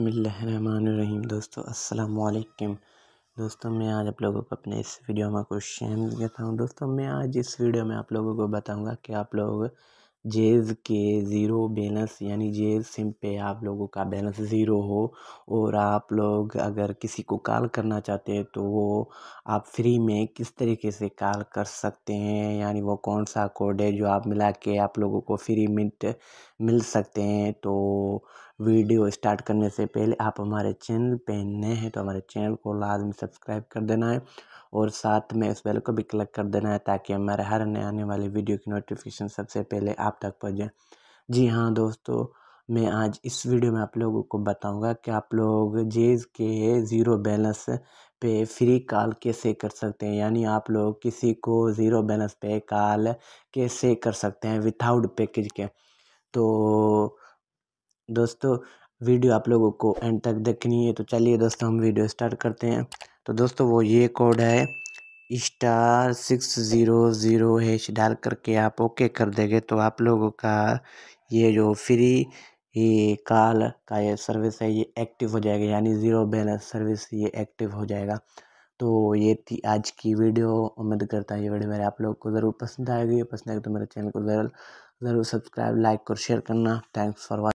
बसमीम दोस्तों अस्सलाम दोस्तों मैं आज आप लोगों को अपने इस वीडियो में कुछ देता कहता हूँ दोस्तों मैं आज इस वीडियो में आप लोगों को बताऊँगा कि आप लोग जेज़ के ज़ीरो बैलेंस यानी जेज़ सिम पे आप लोगों का बैलेंस ज़ीरो हो और आप लोग अगर किसी को कॉल करना चाहते हैं तो वो आप फ्री में किस तरीके से कॉल कर सकते हैं यानी वो कौन सा कोड है जो आप मिला के आप लोगों को फ्री मिनट मिल सकते हैं तो वीडियो स्टार्ट करने से पहले आप हमारे चैनल पर नए हैं तो हमारे चैनल को लाजमी सब्सक्राइब कर देना है और साथ में उस बेल को भी क्लिक कर देना है ताकि हमारे हर नए आने वाले वीडियो की नोटिफिकेशन सबसे पहले आप तक पहुँच जाए जी हाँ दोस्तों मैं आज इस वीडियो में आप लोगों को बताऊंगा कि आप लोग जेज के ज़ीरो बैलेंस पे फ्री कॉल कैसे कर सकते हैं यानी आप लोग किसी को ज़ीरो बैलेंस पे कॉल कैसे कर सकते हैं विथआउट पैकेज के तो दोस्तों वीडियो आप लोगों को एंड तक देखनी है तो चलिए दोस्तों हम वीडियो स्टार्ट करते हैं तो दोस्तों वो ये कोड है star six zero zero hash डाल करके आप ओके कर देंगे तो आप लोगों का ये जो फ्री ये कॉल का ये सर्विस है ये एक्टिव हो जाएगा यानी ज़ीरो बैलेंस सर्विस ये एक्टिव हो जाएगा तो ये थी आज की वीडियो उम्मीद करता हूँ ये वीडियो मेरे आप लोग को ज़रूर पसंद आएगी पसंद आएगी तो मेरे चैनल को ज़रूर ज़रूर सब्सक्राइब लाइक और शेयर करना थैंक्स फॉर